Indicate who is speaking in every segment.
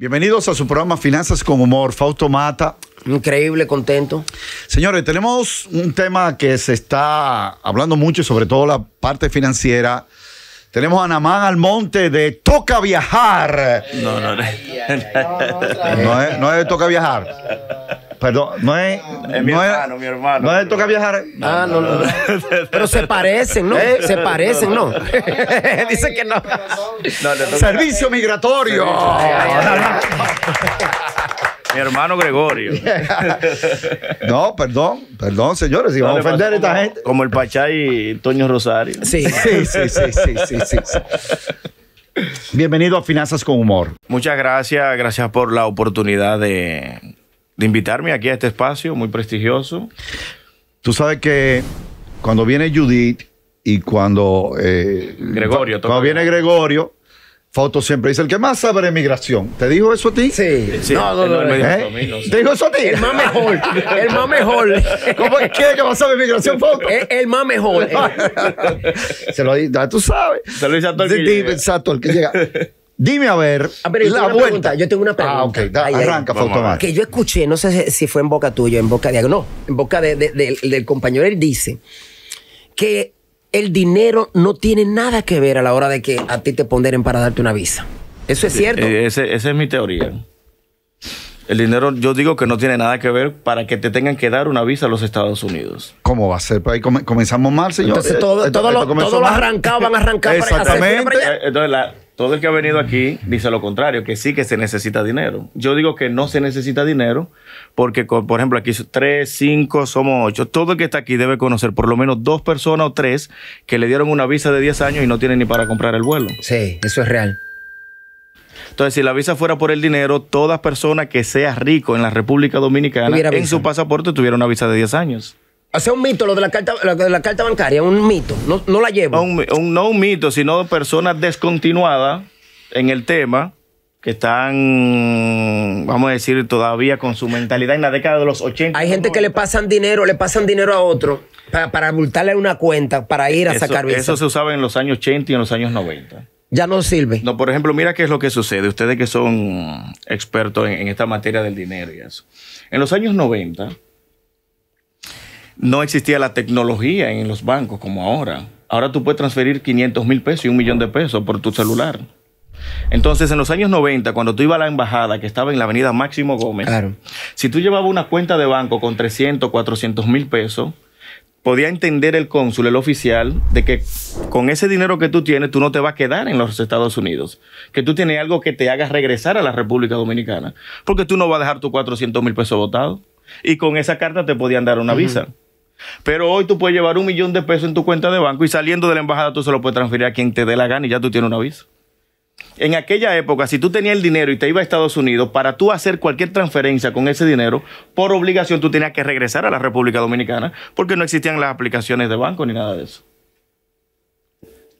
Speaker 1: Bienvenidos a su programa Finanzas con Humor, Fausto Mata. Increíble, contento. Señores, tenemos un tema que se está hablando mucho, sobre todo la parte financiera. Tenemos a Namán Almonte de Toca Viajar. No, no, no. No, es, no es Toca Viajar. Perdón, no es. Es mi hermano, mi hermano. No es toca viajar. ah, no, no. pero se parecen, ¿no? Eh, se parecen, ¿no? Dice que no. Servicio migratorio.
Speaker 2: Mi hermano Gregorio. no, perdón, perdón, señores, si vamos a ofender a esta gente. Como el Pachay y Toño Rosario. sí, sí, sí, sí, sí, sí.
Speaker 1: Bienvenido a Finanzas con
Speaker 2: Humor. Muchas gracias, gracias por la oportunidad de de invitarme aquí a este espacio muy prestigioso.
Speaker 1: Tú sabes que cuando viene Judith y cuando... Eh, Gregorio. Cuando viene Gregorio, Foto siempre dice, el que más sabe de migración. ¿Te dijo eso a ti? Sí. No, no, no. ¿Eh? ¿Te dijo eso a ti? El más mejor. El más mejor. ¿Cómo es que quiere que más
Speaker 3: sabe de migración, Foto? El, más mejor.
Speaker 1: Se lo dice,
Speaker 2: tú sabes. Se lo dice a todo el Exacto, el que llega.
Speaker 3: Dime a ver. A ah, ver, yo, la yo tengo una ah, pregunta. Ah, ok. arranca, Que yo escuché, no sé si fue en boca tuya, en boca de. No, en boca del, compañero. Él dice que el dinero no tiene nada que ver a la hora de que a ti te ponderen para darte una visa. ¿Eso es cierto?
Speaker 2: Eh, esa es mi teoría. El dinero, yo digo que no tiene nada que ver para que te tengan que dar una visa a los Estados Unidos.
Speaker 1: ¿Cómo va a ser? Pues ahí comenzamos mal, señor. Entonces, todo, todo, lo, arrancado van a arrancar Para eh,
Speaker 2: entonces, la, todo el que ha venido aquí dice lo contrario, que sí que se necesita dinero. Yo digo que no se necesita dinero porque, por ejemplo, aquí tres, cinco, somos ocho. Todo el que está aquí debe conocer por lo menos dos personas o tres que le dieron una visa de 10 años y no tienen ni para comprar el vuelo.
Speaker 3: Sí, eso es real.
Speaker 2: Entonces, si la visa fuera por el dinero, toda persona que sea rico en la República Dominicana en su pasaporte tuviera una visa de 10
Speaker 3: años. O sea, un mito, lo de la carta, de la carta bancaria, un mito. No, la llevo. no
Speaker 2: un mito, sino personas descontinuadas en el tema que
Speaker 3: están, vamos a decir, todavía con su mentalidad en la década de los 80. Hay gente que le pasan dinero, le pasan dinero a otro para, para multarle una cuenta, para ir a sacar visa. Eso se
Speaker 2: usaba en los años 80 y en los años 90. Ya no sirve. No, por ejemplo, mira qué es lo que sucede. Ustedes que son expertos en, en esta materia del dinero y eso. En los años 90, no existía la tecnología en los bancos como ahora. Ahora tú puedes transferir 500 mil pesos y un millón de pesos por tu celular. Entonces, en los años 90, cuando tú ibas a la embajada que estaba en la avenida Máximo Gómez, si tú llevabas una cuenta de banco con 300, 400 mil pesos, podía entender el cónsul, el oficial, de que con ese dinero que tú tienes, tú no te vas a quedar en los Estados Unidos, que tú tienes algo que te haga regresar a la República Dominicana, porque tú no vas a dejar tus 400 mil pesos votados. Y con esa carta te podían dar una visa. Pero hoy tú puedes llevar un millón de pesos en tu cuenta de banco y saliendo de la embajada tú se lo puedes transferir a quien te dé la gana y ya tú tienes un aviso. En aquella época, si tú tenías el dinero y te ibas a Estados Unidos, para tú hacer cualquier transferencia con ese dinero, por obligación tú tenías que regresar a la República Dominicana porque no existían las aplicaciones de banco ni nada de eso.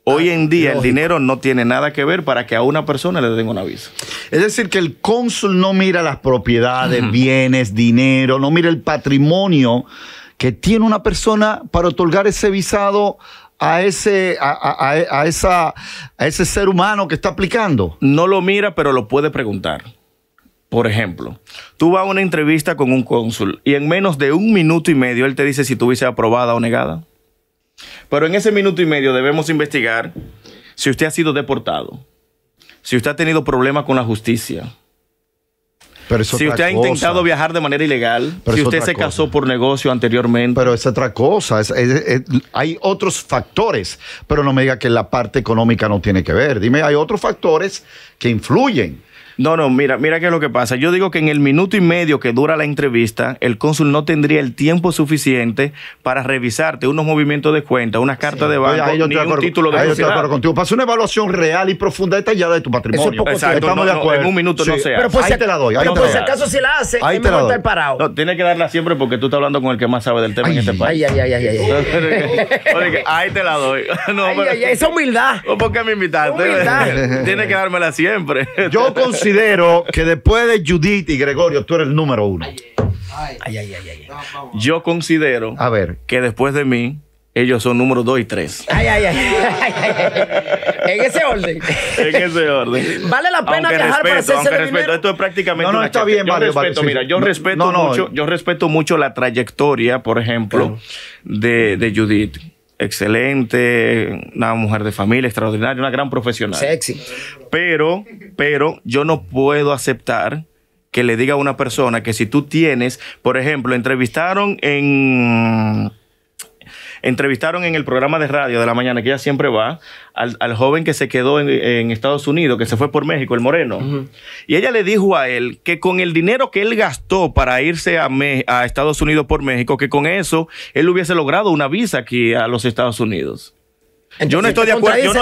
Speaker 2: Hoy en día el dinero no tiene nada que ver para que a una persona le den un aviso. Es decir, que el
Speaker 1: cónsul no mira las propiedades, bienes, dinero, no mira el patrimonio que tiene una persona para otorgar ese visado a ese, a, ese ser humano que está aplicando?
Speaker 2: No lo mira, pero lo puede preguntar. Por ejemplo, tú vas a una entrevista con un cónsul y en menos de un minuto y medio él te dice si tuviese aprobada o negada. Pero en ese minuto y medio debemos investigar si usted ha sido deportado, si usted ha tenido problemas con la justicia, si usted ha intentado viajar de manera ilegal, si usted se casó por negocio
Speaker 1: anteriormente. Pero es otra cosa. hay otros factores. Pero no me diga que la
Speaker 2: parte económica no tiene que ver. Dime, hay otros factores que influyen. No, no, mira, mira qué es lo que pasa. Yo digo que en el minuto y medio que dura la entrevista, el cónsul no tendría el tiempo suficiente para revisarte unos movimientos de cuenta, unas cartas de banco, ni un título de ahí
Speaker 1: contigo. Para hacer una evaluación real y profunda detallada de tu patrimonio. estamos de acuerdo. en un minuto no sea Pero
Speaker 2: pues si, te la doy. Ahí pero pues si acaso si la hace, ahí me va a estar parado. No, tiene que darla siempre porque tú estás hablando con el que más sabe del tema en este país. Ay, ay, ay, ay. ay. ahí te la doy. No, esa humildad. ¿Por qué me invitaste? Humildad. Tiene que dármela siempre. Yo considero considero que después de Judith y
Speaker 1: Gregorio, tú eres el número uno. Ay,
Speaker 2: ay, Yo considero a ver. que después de mí, ellos son número dos y tres. Ay,
Speaker 3: ay, ay, En ese
Speaker 2: orden. en ese orden.
Speaker 3: Vale la pena viajar para hacerse aunque
Speaker 2: respeto, Esto es prácticamente. No, no, está bien, yo vale, respeto, mira, yo respeto mucho, yo respeto mucho la trayectoria, por ejemplo, de Judith excelente, una mujer de familia extraordinaria, una gran profesional. Sexy. Pero, pero yo no puedo aceptar que le diga a una persona que si tú tienes, por ejemplo, entrevistaron en entrevistaron en el programa de radio de la mañana, que ella siempre va, al, joven que se quedó en, Estados Unidos, que se fue por México, el moreno. Y ella le dijo a él que con el dinero que él gastó para irse a, a Estados Unidos por México, que con eso él hubiese logrado una visa aquí a los Estados Unidos. yo no estoy de acuerdo. estoy,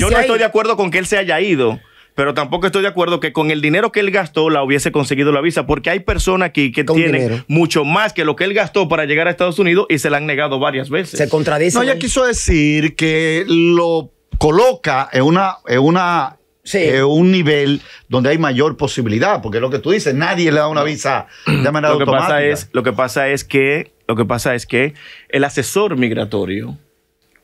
Speaker 2: yo no estoy de acuerdo con que él se haya ido pero tampoco estoy de acuerdo que con el dinero que él gastó la hubiese conseguido la visa, porque hay personas aquí que tienen mucho más que lo que él gastó para llegar a Estados Unidos y se la han negado varias veces. Se contradice. No, ella
Speaker 1: quiso decir que lo coloca en una, una eh, un nivel donde hay mayor posibilidad, porque lo que tú dices, nadie le da una visa de manera lo que Pasa es,
Speaker 2: lo que pasa es que lo que pasa es que el asesor migratorio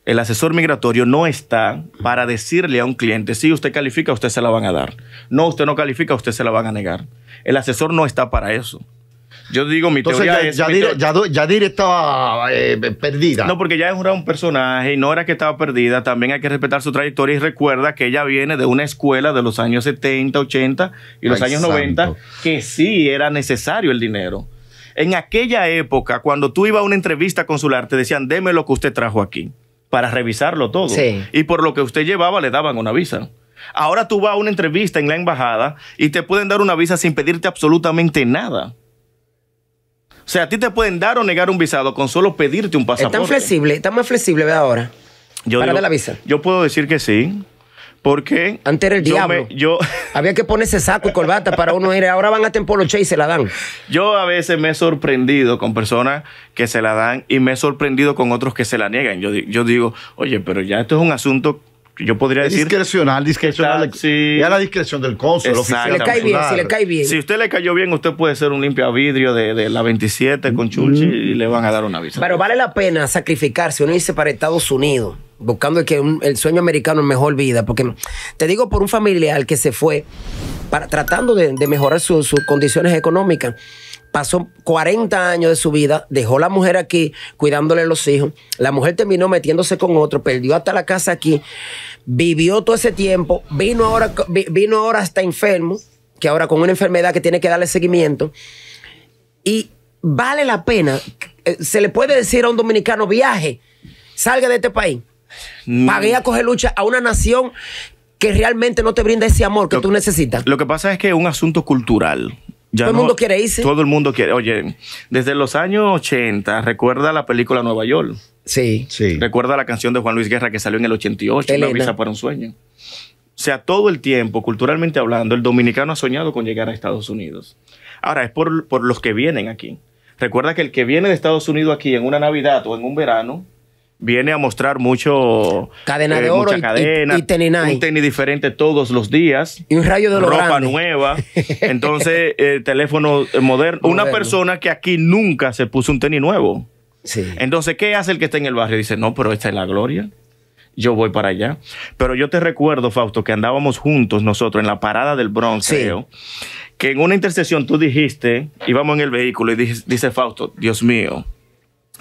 Speaker 2: el asesor migratorio no está para decirle a un cliente, si usted califica, usted se la van a dar. No, usted no califica, usted se la van a negar. El asesor no está para eso. Yo digo, mi teoría ya,
Speaker 1: es...
Speaker 2: estaba eh, perdida. No, porque ya es un personaje y no era que estaba perdida. También hay que respetar su trayectoria y recuerda que ella viene de una escuela de los años 70, 80 y los años 90 que sí era necesario el dinero. En aquella época, cuando tú ibas a una entrevista consular, te decían, deme lo que usted trajo aquí para revisarlo todo. Sí. Y por lo que usted llevaba le daban una visa. Ahora tú vas a una entrevista en la embajada y te pueden dar una visa sin pedirte absolutamente nada. O sea, a ti te pueden dar o negar un visado con solo pedirte un pasaporte. Está tan
Speaker 3: flexible, tan más flexible, ¿ve Ahora.
Speaker 2: la visa. Yo puedo decir que sí. Porque. Antes era el diablo.
Speaker 3: yo... Había que ponerse saco y corbata para uno ir. Ahora van a Tempoloche y se la dan.
Speaker 2: Yo a veces me he sorprendido con personas que se la dan y me he sorprendido con otros que se la niegan. Yo, yo digo, oye, pero ya esto es un asunto yo podría decir.
Speaker 1: Discrecional, discrecional. sí. Ya la discreción del cónsul. Si le cae bien, si le
Speaker 2: cae bien. Si usted le cayó bien, usted puede ser un limpia vidrio de, la 27 con Chulchi mm. y le van a dar una visa. Pero
Speaker 3: vale la pena sacrificarse, unirse para Estados Unidos buscando que el sueño americano en mejor vida, porque te digo por un familiar que se fue para, tratando de, mejorar sus condiciones económicas. Pasó 40 años de su vida, dejó la mujer aquí cuidándole a los hijos. La mujer terminó metiéndose con otro, perdió hasta la casa aquí, vivió todo ese tiempo, vino ahora, vino ahora hasta enfermo, que ahora con una enfermedad que tiene que darle seguimiento. Y vale la pena, eh, se le puede decir a un dominicano, viaje, salga de este país. Mm. Pagué a coger lucha a una nación que realmente no te brinda ese amor que tú necesitas.
Speaker 2: Lo que pasa es que es un asunto cultural. todo el mundo quiere irse. Todo el mundo quiere. Oye, desde los años 80, recuerda la película Nueva York. Sí. sí. Recuerda la canción de Juan Luis Guerra que salió en el 88, Una visa para un sueño. O sea, todo el tiempo, culturalmente hablando, el dominicano ha soñado con llegar a Estados Unidos. Ahora, es por, por los que vienen aquí. Recuerda que el que viene de Estados Unidos aquí en una Navidad o en un verano, viene a mostrar mucho. Cadena eh, de oro y, cadena, tenis Un tenis diferente todos los días.
Speaker 3: Y un rayo de oro. Ropa
Speaker 2: nueva. Entonces, eh, teléfono eh, moderno. Una persona que aquí nunca se puso un tenis nuevo. Sí. Entonces, ¿qué hace el que está en el barrio? Dice, no, pero esta es la gloria. Yo voy para allá. Pero yo te recuerdo, Fausto, que andábamos juntos nosotros en la parada del bronceo. que en una intersección tú dijiste, íbamos en el vehículo y dice Fausto, Dios mío,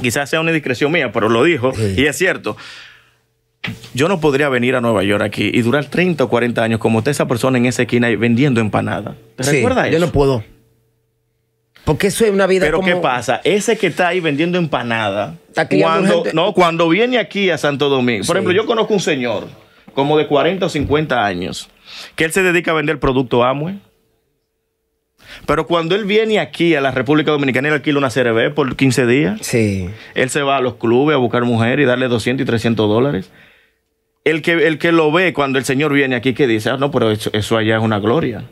Speaker 2: Quizás sea una discreción mía, pero lo dijo y es cierto. Yo no podría venir a Nueva York aquí y durar 30 o 40 años como usted, esa persona en esa esquina vendiendo empanada. ¿Te recuerdas
Speaker 3: eso? Yo no puedo. Porque eso es una vida Pero ¿qué
Speaker 2: pasa? Ese que está ahí vendiendo empanada, cuando, no, cuando viene aquí a Santo Domingo, por ejemplo, yo conozco un señor como de 40 o 50 años, que él se dedica a vender producto Amway, pero cuando él viene aquí a la República Dominicana, y alquila una CRB por 15 días. Él se va a los clubes a buscar mujeres y darle 200 y 300 dólares. El que, el que lo ve cuando el señor viene aquí, que dice, ah, no, pero eso, allá es una gloria.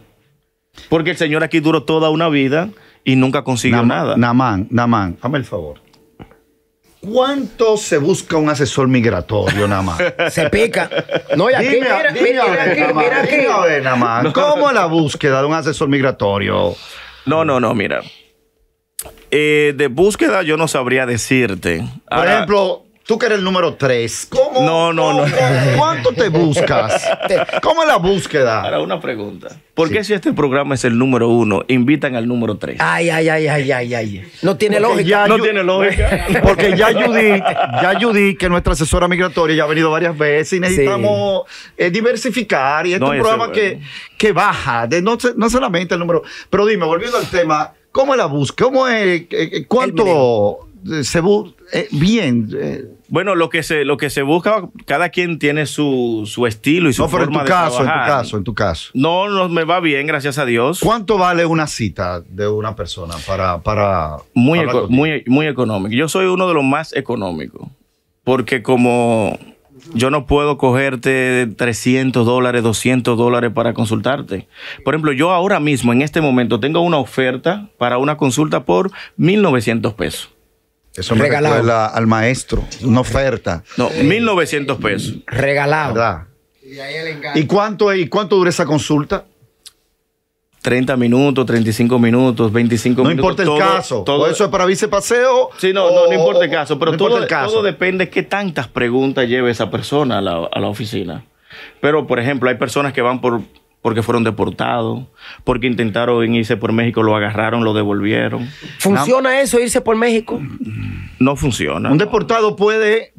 Speaker 2: Porque el señor aquí duró toda una vida y nunca consiguió nada. Namán, Namán, hazme el favor.
Speaker 1: ¿Cuánto se busca un asesor migratorio, nada más?
Speaker 3: Se pica. No, y aquí, dime, mira, dime mira, ver, mira,
Speaker 2: ¿Cómo la búsqueda de un asesor migratorio? No, no, no, mira. Eh, de búsqueda yo no sabría decirte. Por ejemplo,
Speaker 1: Tú que eres el número tres. ¿Cómo? No, no, no. ¿Cuánto te buscas? ¿Cómo es la búsqueda? Ahora, una
Speaker 2: pregunta. ¿Por qué si este programa es el número uno, invitan al número tres?
Speaker 3: Ay, ay, ay, ay, ay, No tiene lógica. no tiene lógica.
Speaker 1: Porque ya Judy, ya Judy, que nuestra asesora migratoria, ya ha venido varias veces y necesitamos eh, diversificar. Y este es un programa que, baja, no, solamente el número. Pero dime, volviendo al tema, ¿cómo es la búsqueda? ¿Cómo es, eh, eh, ¿Cuánto...? se eh, bien. Eh.
Speaker 2: Bueno, lo que se lo que se busca, cada quien tiene su, estilo y su forma de caso, En tu caso, en tu caso. No, no me va bien, gracias a Dios. ¿Cuánto
Speaker 1: vale una cita de una persona para para muy
Speaker 2: muy muy económico? Yo soy uno de los más económicos porque como yo no puedo cogerte 300 dólares, 200 dólares para consultarte. Por ejemplo, yo ahora mismo, en este momento, tengo una oferta para una consulta por 1.900 pesos. Eso me Regalado.
Speaker 1: al maestro, una oferta.
Speaker 2: No, 1900 pesos. Regalado. Y, cuánto, ¿Y cuánto dura esa consulta? 30 minutos, 35 minutos, 25 minutos. No importa el caso. Todo eso es para vicepaseo. Sí, no, no, no, importa el caso. Pero todo, depende de qué tantas preguntas lleve esa persona a la, oficina. Pero, por ejemplo, hay personas que van por porque fueron deportados, porque intentaron irse por México, lo agarraron, lo devolvieron. ¿Funciona
Speaker 3: eso, irse por México?
Speaker 2: no funciona.
Speaker 3: Un deportado puede...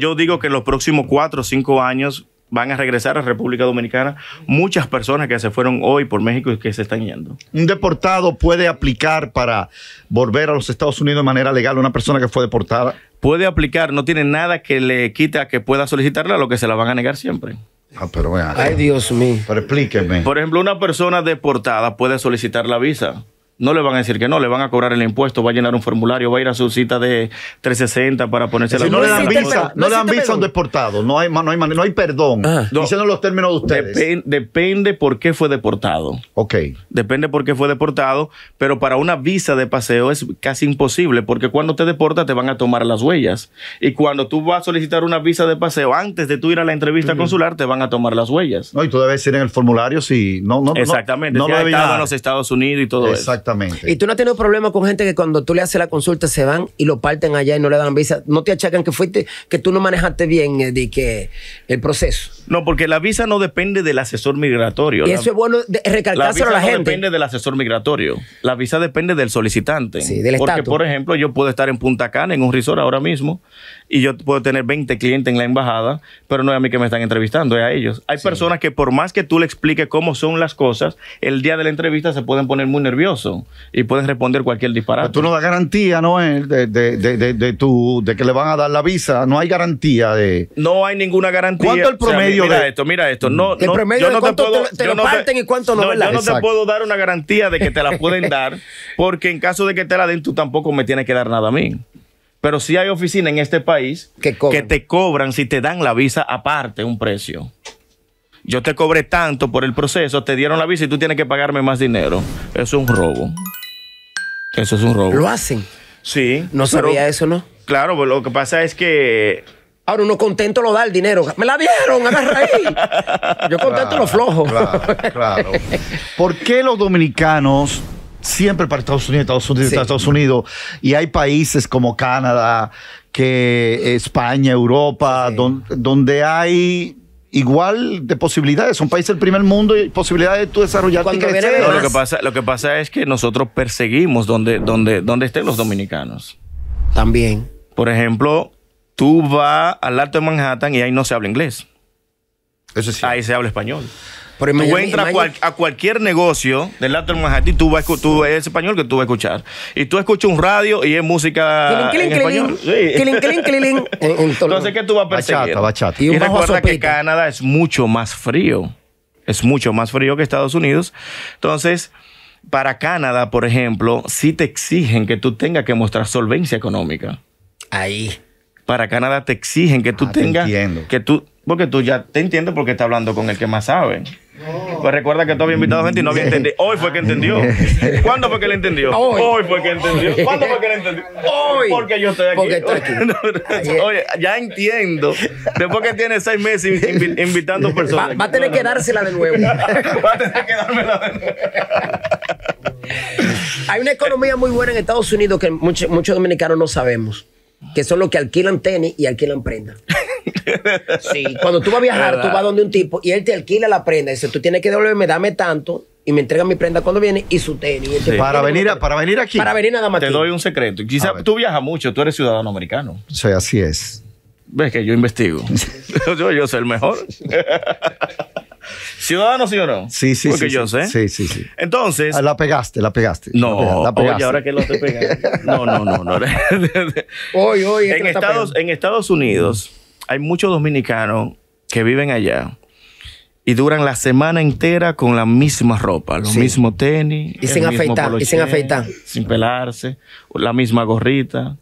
Speaker 2: yo, Digo, que en los próximos cuatro o cinco años van a regresar a República Dominicana muchas personas que se fueron hoy por México y que se están yendo.
Speaker 1: Un deportado puede aplicar para volver a los Estados Unidos de manera legal una persona que fue deportada.
Speaker 2: Puede aplicar, no tiene nada que le quite a que pueda solicitarla, lo que se la van a negar siempre.
Speaker 1: Ah, Ay, Dios mío. Pero explíqueme.
Speaker 2: Por ejemplo, una persona deportada puede solicitar la visa no le van a decir que no, le van a cobrar el impuesto, va a llenar un formulario, va a ir a su cita de 360 para ponerse la no, le dan visa, no, le dan visa a un
Speaker 1: deportado, no hay, hay, no hay perdón.
Speaker 2: Ah. no. los términos de ustedes. depende por qué fue deportado. Ok. Depende por qué fue deportado, pero para una visa de paseo es casi imposible, porque cuando te deporta te van a tomar las huellas. Y cuando tú vas a solicitar una visa de paseo, antes de tú ir a la entrevista consular, te van a tomar las huellas. No,
Speaker 1: y tú debes ir en el formulario si no, no. Exactamente, no, en los
Speaker 2: Estados Unidos y todo Exactamente. Y
Speaker 3: tú no has tenido problemas con gente que cuando tú le haces la consulta se van y lo parten allá y no le dan visa. No te achacan que fuiste, que tú no manejaste bien eh, el proceso.
Speaker 2: No, porque la visa no depende del asesor migratorio. Y eso es
Speaker 3: bueno recalcárselo a la no depende
Speaker 2: del asesor migratorio. La visa depende del solicitante. Sí, del Porque, por ejemplo, yo puedo estar en Punta Cana, en un resort ahora mismo, y yo puedo tener 20 clientes en la embajada, pero no es a mí que me están entrevistando, es a ellos. Hay personas que por más que tú le expliques cómo son las cosas, el día de la entrevista se pueden poner muy nerviosos y puedes responder cualquier disparate. Pues tú no
Speaker 1: das garantía, Noel, eh, de, de, de, de, que le van a dar la visa. No hay garantía de.
Speaker 2: No hay ninguna garantía. ¿Cuánto el promedio? de... esto, mira esto. No, el de cuánto te, puedo, lo parten y cuánto no, Yo no te puedo dar una garantía de que te la pueden dar, porque en caso de que te la den, tú tampoco me tienes que dar nada a mí. Pero si hay oficinas en este país que, que te cobran si te dan la visa aparte un precio yo te cobré tanto por el proceso, te dieron la visa y tú tienes que pagarme más dinero. Eso es un robo. Eso es un robo. ¿Lo hacen?
Speaker 3: Sí. No sabía eso,
Speaker 2: ¿no? Claro, pero pues, lo que pasa es que
Speaker 3: Ahora uno contento lo da el dinero.
Speaker 2: Me la dieron, agarra
Speaker 3: ahí. Yo contento lo flojo. Claro, claro. ¿Por qué los
Speaker 1: dominicanos siempre para Estados Unidos, Estados Unidos, Estados Unidos? Y hay países como Canadá, que España, Europa, donde hay igual de posibilidades. Son países del primer mundo y posibilidades de tú desarrollarte lo, que pasa,
Speaker 2: lo que pasa es que nosotros perseguimos donde, donde, donde estén los dominicanos. También. Por ejemplo, tú vas al Alto de Manhattan y ahí no se habla inglés. Eso sí. Ahí se habla español. Pero tú entras a cualquier negocio del lado del Manhattan y tú vas tú es español que tú vas a escuchar. Y tú escuchas un radio y es música en español. Entonces, ¿qué tú vas a perseguir? Y, recuerda que Canadá es mucho más frío. Es mucho más frío que Estados Unidos. Entonces para Canadá, por ejemplo, sí te exigen que tú tengas que mostrar solvencia económica. Ahí. Para Canadá te exigen que tú ah, tengas. Que tú, porque tú ya te entiendes porque estás hablando con el que más sabe. Pues recuerda que tú habías invitado gente y no había entendido. Hoy fue que entendió. ¿Cuándo fue que le entendió? Hoy. fue que entendió. ¿Cuándo fue que le
Speaker 3: entendió? Hoy.
Speaker 2: Porque yo estoy aquí. Oye, ya entiendo. Después que tiene seis meses
Speaker 3: invitando personas. Va, a tener que dársela de nuevo. va a tener que dármela de nuevo. Hay una economía muy buena en Estados Unidos que muchos, muchos dominicanos no sabemos, que son los que alquilan tenis y alquilan prendas. Sí. Cuando tú vas a viajar, tú vas donde un tipo y él te alquila la prenda. Y dice, tú tienes que devolverme, dame tanto y me entrega mi prenda cuando viene y su tenis.
Speaker 2: Para, venir para venir aquí. Para venir nada más. Te doy un secreto. Quizás tú viajas mucho, tú eres ciudadano americano.
Speaker 1: Sí, así es. Ves que yo investigo.
Speaker 2: yo, soy el mejor. ¿Ciudadano, sí o no? Sí, sí, Porque yo sé. Sí, sí, sí. Entonces. Ah,
Speaker 1: la pegaste, la pegaste. No, la pegaste. ahora que lo te pegando. No, no,
Speaker 2: no. no. hoy, hoy. en Estados Unidos hay muchos dominicanos que viven allá y duran la semana entera con la misma ropa, los mismos tenis. Y y sin afeitar. Sin pelarse, la misma gorrita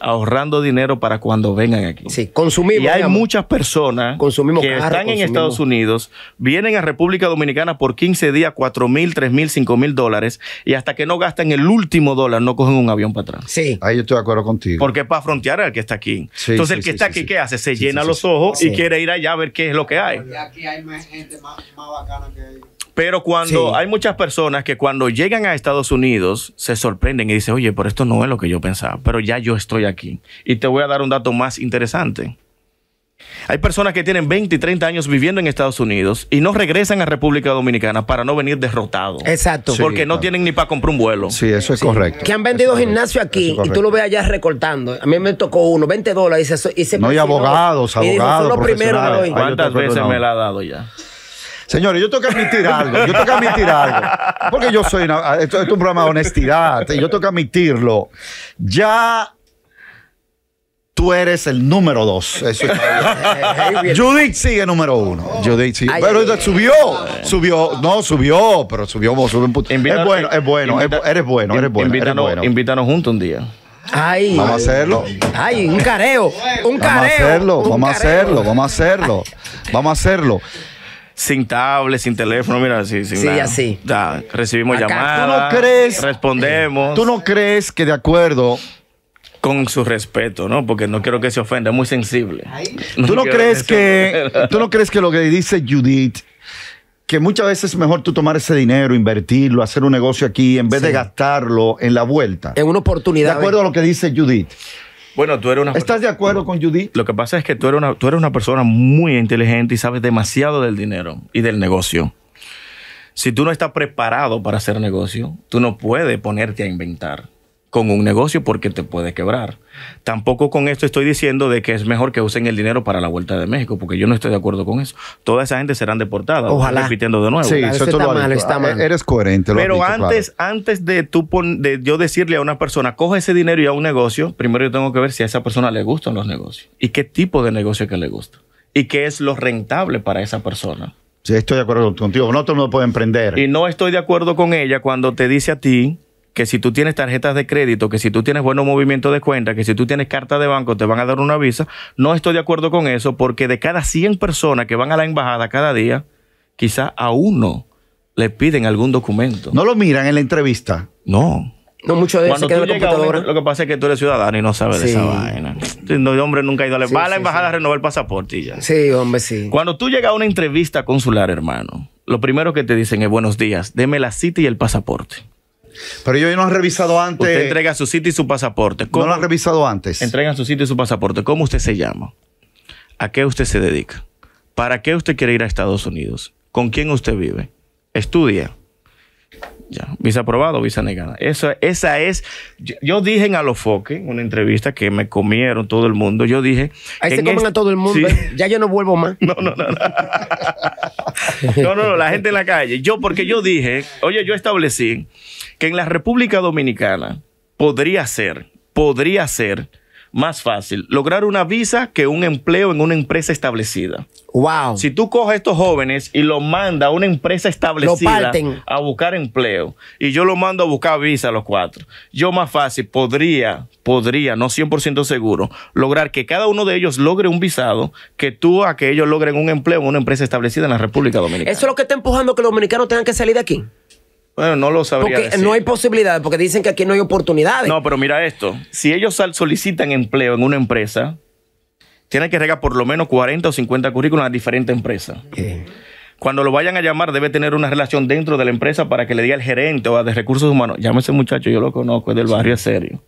Speaker 2: ahorrando dinero para cuando vengan aquí. Sí, consumimos. Y hay muchas personas que están en Estados Unidos, vienen a República Dominicana por 15 días, 4 mil, 3 mil, 5 mil dólares, y hasta que no gastan el último dólar, no cogen un avión para atrás. Sí. Ahí yo estoy de acuerdo contigo. Porque es para frontear al que está aquí. Entonces, el que está aquí, ¿qué hace? Se llena los ojos y quiere ir allá a ver qué es lo que hay.
Speaker 1: Y aquí hay más gente más, bacana que
Speaker 2: ellos. Pero cuando hay muchas personas que cuando llegan a Estados Unidos se sorprenden y dicen, oye, pero esto no es lo que yo pensaba, pero ya yo estoy aquí. Y te voy a dar un dato más interesante. Hay personas que tienen 20 y 30 años viviendo en Estados Unidos y no regresan a República Dominicana para no venir derrotados. Exacto. Porque no tienen ni para comprar un vuelo. Sí, eso es correcto.
Speaker 3: Que han vendido gimnasio aquí y tú lo ves allá recortando. A mí me tocó uno, 20 dólares. Y se, no, y abogados, abogados. Y ¿Cuántas veces
Speaker 2: me la ha dado ya?
Speaker 1: Señores, yo tengo que admitir algo. Yo tengo que admitir algo. Porque yo soy. esto, es un programa de honestidad. yo tengo que admitirlo. Ya. Tú eres el número dos. Eso es Judith sigue número uno. Judith sigue. pero subió. Subió. No, subió. Pero subió. subió un puto. es bueno,
Speaker 2: es bueno. eres bueno. Eres bueno. Invítanos, invítanos juntos un día.
Speaker 3: Vamos a hacerlo.
Speaker 1: Ay, un careo. Un careo. Vamos a hacerlo, vamos a hacerlo, vamos a hacerlo. Vamos a
Speaker 2: hacerlo sin tablet, sin teléfono, mira, sí, sí, así. recibimos llamadas. Respondemos. ¿Tú no crees que de acuerdo con su respeto, ¿no? Porque no quiero que se ofenda, es muy sensible. ¿Tú no crees que, tú no crees
Speaker 1: que lo que dice Judith que muchas veces es mejor tú tomar ese dinero, invertirlo, hacer un
Speaker 2: negocio aquí en vez de
Speaker 1: gastarlo en la vuelta. En una oportunidad. De acuerdo a lo que dice Judith.
Speaker 2: Bueno, tú eres una. ¿Estás de acuerdo con Judith? Lo que pasa es que tú tú eres una persona muy inteligente y sabes demasiado del dinero y del negocio. Si tú no estás preparado para hacer negocio, tú no puedes ponerte a inventar con un negocio porque te puede quebrar. Tampoco con esto estoy diciendo de que es mejor que usen el dinero para la vuelta de México, porque yo no estoy de acuerdo con eso. Toda esa gente serán deportadas. Ojalá. Repitiendo de nuevo. Sí, eso está mal, está ah, mal. Eres coherente. Pero antes, antes de, tú yo decirle a una persona, coge ese dinero y a un negocio, primero yo tengo que ver si a esa persona le gustan los negocios y qué tipo de negocio que le gusta y qué es lo rentable para esa persona. Sí, estoy de acuerdo contigo. No todo puede emprender. Y no estoy de acuerdo con ella cuando te dice a ti que si tú tienes tarjetas de crédito, que si tú tienes buenos movimientos de cuenta, que si tú tienes carta de banco, te van a dar una visa. No estoy de acuerdo con eso porque de cada 100 personas que van a la embajada cada día, quizás a uno le piden algún documento. ¿No lo miran
Speaker 3: en la entrevista? No. No, mucho de eso Lo que
Speaker 2: pasa es que tú eres ciudadano y no sabes de esa vaina. No, hombre, nunca he ido a la, embajada a renovar el pasaporte
Speaker 3: Sí, hombre, sí.
Speaker 2: Cuando tú llegas a una entrevista consular, hermano, lo primero que te dicen es buenos días, deme la cita y el pasaporte.
Speaker 1: Pero yo no he revisado antes.
Speaker 2: entrega su sitio y su pasaporte. ¿Cómo? No lo revisado antes. entrega su sitio y su pasaporte. ¿Cómo usted se llama? ¿A qué usted se dedica? ¿Para qué usted quiere ir a Estados Unidos? ¿Con quién usted vive? Estudia. Ya, visa aprobada visa negada. Eso, esa es. Yo, dije en Alofoque, una entrevista que me comieron todo el mundo. Yo dije. Ahí se comen a este todo el mundo. ¿eh?
Speaker 3: Ya yo no vuelvo más. no, no. No.
Speaker 2: no, no, no, la gente en la calle. Yo, porque yo dije, oye, yo establecí que en la República Dominicana podría ser, podría ser más fácil lograr una visa que un empleo en una empresa establecida. Wow. Si tú coges a estos jóvenes y los manda a una empresa establecida a buscar empleo y yo lo mando a buscar visa a los cuatro, yo más fácil podría, podría, no 100% seguro, lograr que cada uno de ellos logre un visado que tú a que ellos logren un empleo en una empresa establecida en la República Dominicana.
Speaker 3: Eso es lo que está empujando que los dominicanos tengan que salir de aquí.
Speaker 2: Bueno, no lo sabría. Porque
Speaker 3: no hay posibilidad, porque dicen que aquí no hay oportunidades.
Speaker 2: No, pero mira esto. Si ellos solicitan empleo en una empresa, tienen que regar por lo menos 40 o 50 currículos a diferentes empresas. Cuando lo vayan a llamar, debe tener una relación dentro de la empresa para que le diga al gerente o a de recursos humanos, ese muchacho, yo lo conozco, es del barrio, serio.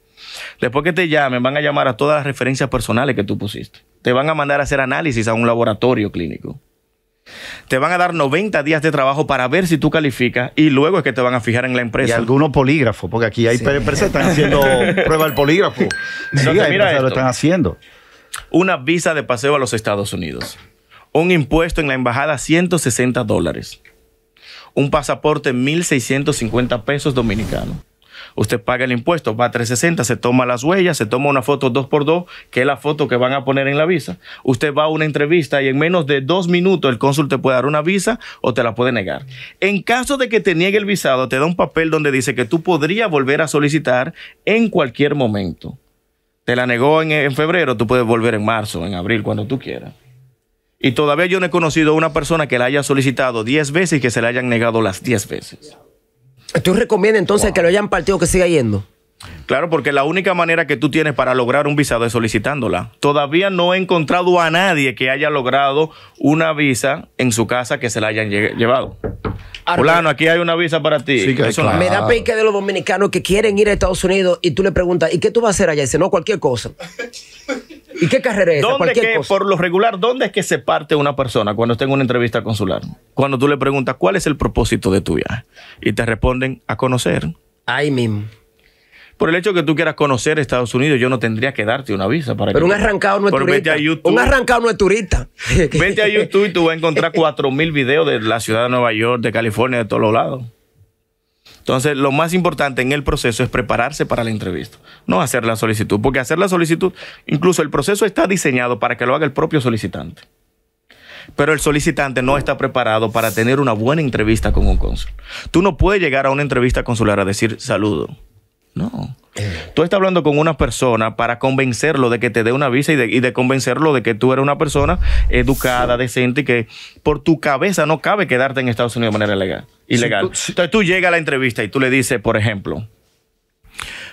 Speaker 2: Después que te llamen, van a llamar a todas las referencias personales que tú pusiste. Te van a mandar a hacer análisis a un laboratorio clínico. Te van a dar 90 días de trabajo para ver si tú calificas y luego es que te van a fijar en la empresa. Y
Speaker 1: algunos polígrafos, porque aquí hay empresas que están haciendo prueba
Speaker 2: del polígrafo. mira lo están haciendo. Una visa de paseo a los Estados Unidos. Un impuesto en la embajada 160 dólares. Un pasaporte 1.650 pesos dominicanos usted paga el impuesto, va a 360, se toma las huellas, se toma una foto 2x2, que es la foto que van a poner en la visa. Usted va a una entrevista y en menos de dos minutos el cónsul te puede dar una visa o te la puede negar. En caso de que te niegue el visado, te da un papel donde dice que tú podrías volver a solicitar en cualquier momento. Te la negó en, febrero, tú puedes volver en marzo, en abril, cuando tú quieras. Y todavía yo no he conocido a una persona que la haya solicitado 10 veces y que se la hayan negado las 10 veces.
Speaker 3: ¿Tú recomiendas entonces que lo hayan partido que siga yendo?
Speaker 2: Claro, porque la única manera que tú tienes para lograr un visado es solicitándola. Todavía no he encontrado a nadie que haya logrado una visa en su casa que se la hayan llevado. Fulano, aquí hay una visa para ti. Me da pique
Speaker 3: de los dominicanos que quieren ir a Estados Unidos y tú le preguntas, ¿y qué tú vas a hacer allá? Y dice, no, cualquier cosa. ¿Y qué carrera es
Speaker 2: Por lo regular, ¿dónde es que se parte una persona cuando está una entrevista consular? Cuando tú le preguntas, ¿cuál es el propósito de tu viaje? Y te responden, a conocer. Ay, mismo. Por el hecho que tú quieras conocer Estados Unidos, yo no tendría que darte una visa para Pero que un, arrancado Pero un arrancado no es turista. Un arrancado
Speaker 3: no es turista.
Speaker 2: Vete a YouTube y tú vas a encontrar 4.000 videos de la ciudad de Nueva York, de California, de todos los lados. Entonces, lo más importante en el proceso es prepararse para la entrevista, no hacer la solicitud, porque hacer la solicitud, incluso el proceso está diseñado para que lo haga el propio solicitante. Pero el solicitante no está preparado para tener una buena entrevista con un cónsul. Tú no puedes llegar a una entrevista consular a decir saludo. No. Eh. Tú estás hablando con una persona para convencerlo de que te dé una visa y de, convencerlo de que tú eres una persona educada, decente y que por tu cabeza no cabe quedarte en Estados Unidos de manera legal. Ilegal. Entonces tú llegas a la entrevista y tú le dices, por ejemplo,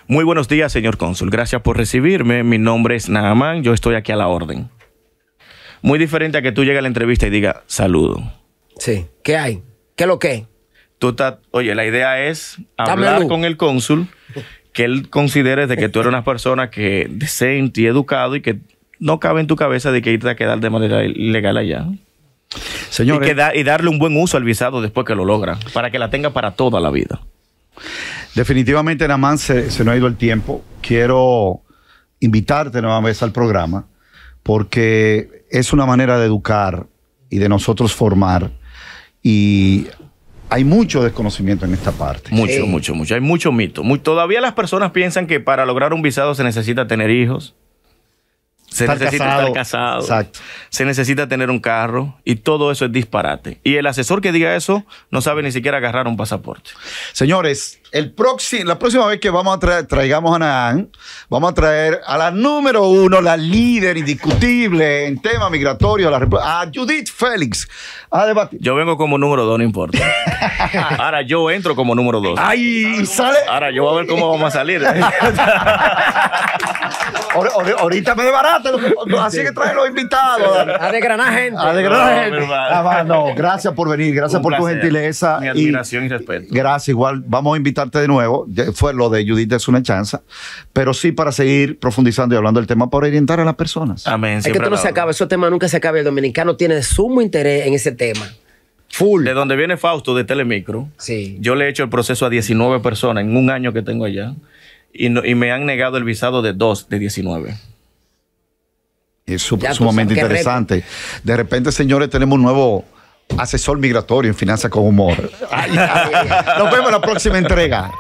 Speaker 2: muy buenos días, señor cónsul. Gracias por recibirme. Mi nombre es Nahamán. Yo estoy aquí a la orden. Muy diferente a que tú llegas a la entrevista y diga, saludo.
Speaker 3: Sí. ¿Qué hay? ¿Qué es lo que?
Speaker 2: Tú oye, la idea es hablar con el cónsul, que él considere de que tú eres una persona que decente y educado y que no cabe en tu cabeza de que irte a quedar de manera ilegal allá y, eh, y darle un buen uso al visado después que lo logra, para que la tenga para toda la vida.
Speaker 1: Definitivamente, Namán, se, se nos ha ido el tiempo. Quiero invitarte nuevamente al programa, porque es una manera de educar y de nosotros formar. Y hay mucho desconocimiento en esta parte. Mucho, mucho,
Speaker 2: mucho. Hay mucho mito. todavía las personas piensan que para lograr un visado se necesita tener hijos se necesita estar casado, Exacto. se necesita tener un carro y todo eso es disparate. Y el asesor que diga eso no sabe ni siquiera agarrar un pasaporte.
Speaker 1: Señores, el próximo, la próxima vez que vamos a traer, traigamos a Naan, vamos a traer a la número uno, la líder indiscutible en tema migratorio, a Judith Félix
Speaker 2: a Yo vengo como número dos, no importa. Ahora yo entro como número dos. Ay, sale. Ahora yo voy a ver cómo vamos a salir. Ahorita me de así que trae los invitados. A desgranar gente. A desgranar gente. Ah,
Speaker 1: gracias por venir, gracias por tu gentileza. Mi admiración y, respeto. Gracias, igual. Vamos a invitarte de nuevo. Fue lo de Judith, es una chanza. Pero sí para seguir profundizando y hablando del tema
Speaker 2: para orientar a las personas. Amén. Es que esto no se
Speaker 3: acaba, eso tema nunca se acaba. El dominicano tiene sumo interés en ese tema.
Speaker 2: Full. De donde viene Fausto de Telemicro. Sí. Yo le he hecho el proceso a 19 personas en un año que tengo allá y, y me han negado el visado de 2 de 19
Speaker 1: es sumamente interesante. De repente, señores, tenemos un nuevo asesor migratorio en Finanzas con Humor. nos vemos en la próxima entrega.